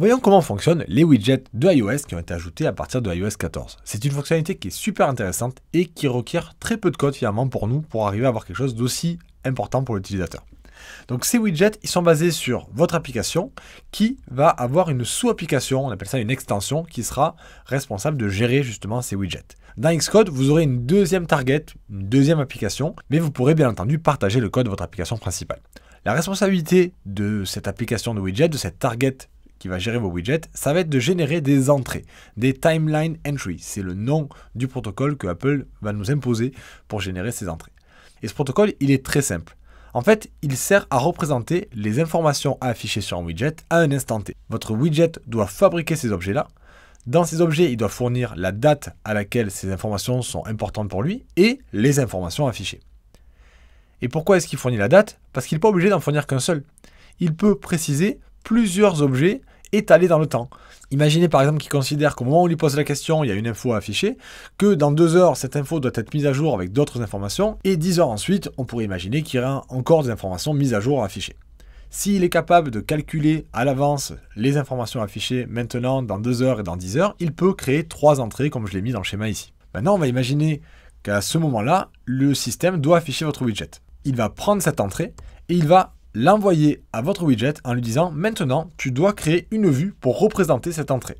Voyons comment fonctionnent les widgets de iOS qui ont été ajoutés à partir de iOS 14. C'est une fonctionnalité qui est super intéressante et qui requiert très peu de code finalement pour nous pour arriver à avoir quelque chose d'aussi important pour l'utilisateur. Donc ces widgets, ils sont basés sur votre application qui va avoir une sous-application, on appelle ça une extension, qui sera responsable de gérer justement ces widgets. Dans Xcode, vous aurez une deuxième target, une deuxième application, mais vous pourrez bien entendu partager le code de votre application principale. La responsabilité de cette application de widget, de cette target qui va gérer vos widgets, ça va être de générer des entrées, des timeline entries. C'est le nom du protocole que Apple va nous imposer pour générer ces entrées. Et ce protocole, il est très simple. En fait, il sert à représenter les informations à afficher sur un widget à un instant T. Votre widget doit fabriquer ces objets-là. Dans ces objets, il doit fournir la date à laquelle ces informations sont importantes pour lui et les informations affichées. Et pourquoi est-ce qu'il fournit la date Parce qu'il n'est pas obligé d'en fournir qu'un seul. Il peut préciser plusieurs objets étalée dans le temps. Imaginez par exemple qu'il considère qu'au moment où il pose la question, il y a une info affichée, que dans deux heures, cette info doit être mise à jour avec d'autres informations, et dix heures ensuite, on pourrait imaginer qu'il y aura encore des informations mises à jour affichées. S'il est capable de calculer à l'avance les informations affichées maintenant, dans deux heures et dans dix heures, il peut créer trois entrées comme je l'ai mis dans le schéma ici. Maintenant, on va imaginer qu'à ce moment-là, le système doit afficher votre widget. Il va prendre cette entrée et il va l'envoyer à votre widget en lui disant maintenant tu dois créer une vue pour représenter cette entrée.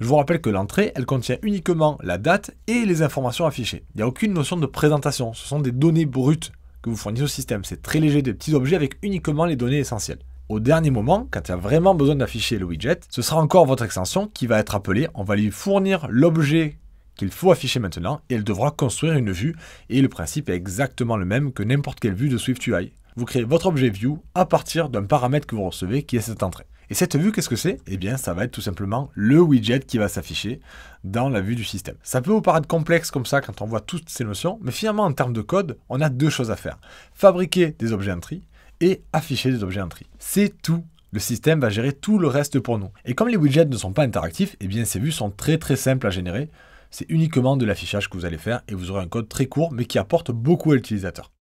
Je vous rappelle que l'entrée, elle contient uniquement la date et les informations affichées. Il n'y a aucune notion de présentation, ce sont des données brutes que vous fournissez au système. C'est très léger, des petits objets avec uniquement les données essentielles. Au dernier moment, quand il y a vraiment besoin d'afficher le widget, ce sera encore votre extension qui va être appelée. On va lui fournir l'objet il faut afficher maintenant et elle devra construire une vue et le principe est exactement le même que n'importe quelle vue de SwiftUI. Vous créez votre objet view à partir d'un paramètre que vous recevez qui est cette entrée. Et cette vue, qu'est-ce que c'est Eh bien, ça va être tout simplement le widget qui va s'afficher dans la vue du système. Ça peut vous paraître complexe comme ça quand on voit toutes ces notions, mais finalement, en termes de code, on a deux choses à faire. Fabriquer des objets entry et afficher des objets entry. C'est tout. Le système va gérer tout le reste pour nous. Et comme les widgets ne sont pas interactifs, eh bien, ces vues sont très très simples à générer. C'est uniquement de l'affichage que vous allez faire et vous aurez un code très court mais qui apporte beaucoup à l'utilisateur.